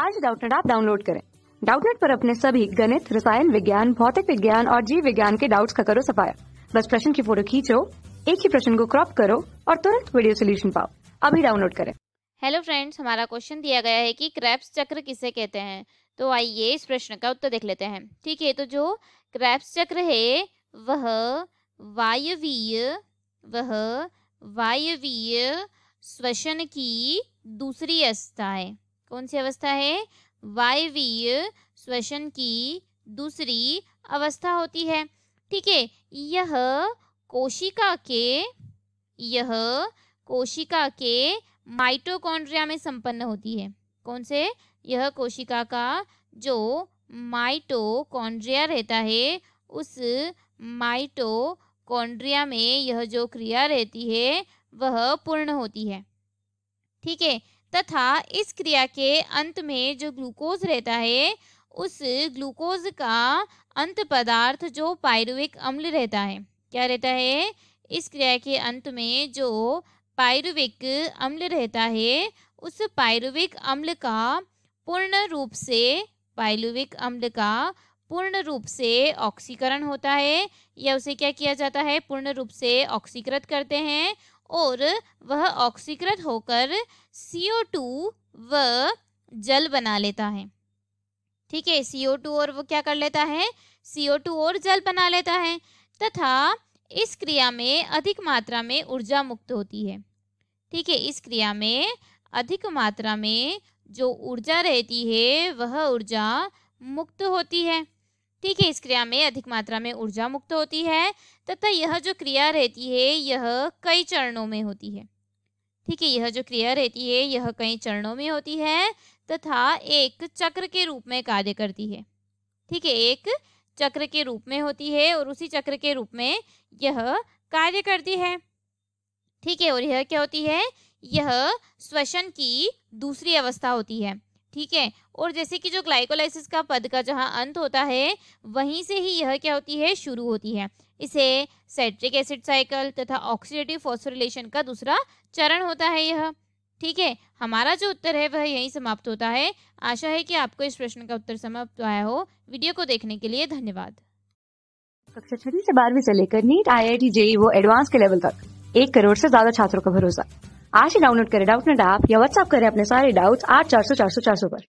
आज डाउटनेट आप डाउनलोड करें डाउटनेट पर अपने सभी गणित रसायन विज्ञान भौतिक विज्ञान और जीव विज्ञान के डाउट्स का करो सफाया बस प्रश्न की फोटो खींचो एक ही प्रश्न को क्रॉप करो और तुरंत वीडियो सोल्यूशन पाओ अभी डाउनलोड करें हेलो फ्रेंड्स हमारा क्वेश्चन दिया गया है कि क्रैप्स चक्र किसे कहते हैं तो आइए इस प्रश्न का उत्तर देख लेते हैं ठीक है तो जो क्रैप्स चक्र है वह वायवीय वह वायवीय श्वसन की दूसरी अवस्था है कौन सी अवस्था है वायवीय श्वसन की दूसरी अवस्था होती है ठीक है यह कोशिका के यह कोशिका के माइटोकॉन्ड्रिया में संपन्न होती है कौन से यह कोशिका का जो माइटोकॉन्ड्रिया रहता है उस माइटोकॉन्ड्रिया में यह जो क्रिया रहती है वह पूर्ण होती है ठीक है तथा इस क्रिया के अंत में जो ग्लूकोज रहता है उस ग्लूकोज का अंत पदार्थ जो पायरुविक अम्ल रहता है क्या रहता है इस क्रिया के अंत में जो पायरुविक अम्ल रहता है उस पायरुविक अम्ल का पूर्ण रूप से पायलुविक अम्ल का पूर्ण रूप से ऑक्सीकरण होता है या उसे क्या किया जाता है पूर्ण रूप से ऑक्सीकृत करते हैं और वह ऑक्सीकृत होकर ओ टू व जल बना लेता है ठीक है ओ टू और वो क्या कर लेता है ओ टू और जल बना लेता है तथा इस क्रिया में अधिक मात्रा में ऊर्जा मुक्त होती है ठीक है इस क्रिया में अधिक मात्रा में जो ऊर्जा रहती है वह ऊर्जा मुक्त होती है ठीक है इस क्रिया में अधिक मात्रा में ऊर्जा मुक्त होती है तथा यह जो क्रिया रहती है यह कई चरणों में होती है ठीक है यह जो क्रिया रहती है यह कई चरणों में होती है तथा एक चक्र के रूप में कार्य करती है ठीक है एक चक्र के रूप में होती है और उसी चक्र के रूप में यह कार्य करती है ठीक है और यह क्या होती है यह श्वसन की दूसरी अवस्था होती है ठीक है और जैसे कि जो ग्लाइकोलाइसिस का पद का जहाँ अंत होता है वहीं से ही यह क्या होती है शुरू होती है इसे सेट्रिक एसिड साइकिल तथा ऑक्सीडेटिव फॉस्फोरिलेशन का दूसरा चरण होता है यह ठीक है हमारा जो उत्तर है वह यहीं समाप्त होता है आशा है कि आपको इस प्रश्न का उत्तर समाप्त आया हो वीडियो को देखने के लिए धन्यवाद कक्षा छठी से बारहवीं से लेकर NEET I I T JEE वो एडवांस के लेवल तक एक करोड़ से ज्यादा छात्रों का भरोसा आज ही डाउनलोड करें डाउटनेट डाप या व्हाट्सअप करें अपने सारे डाउट्स आठ चार सौ चार सौ चार सौ पर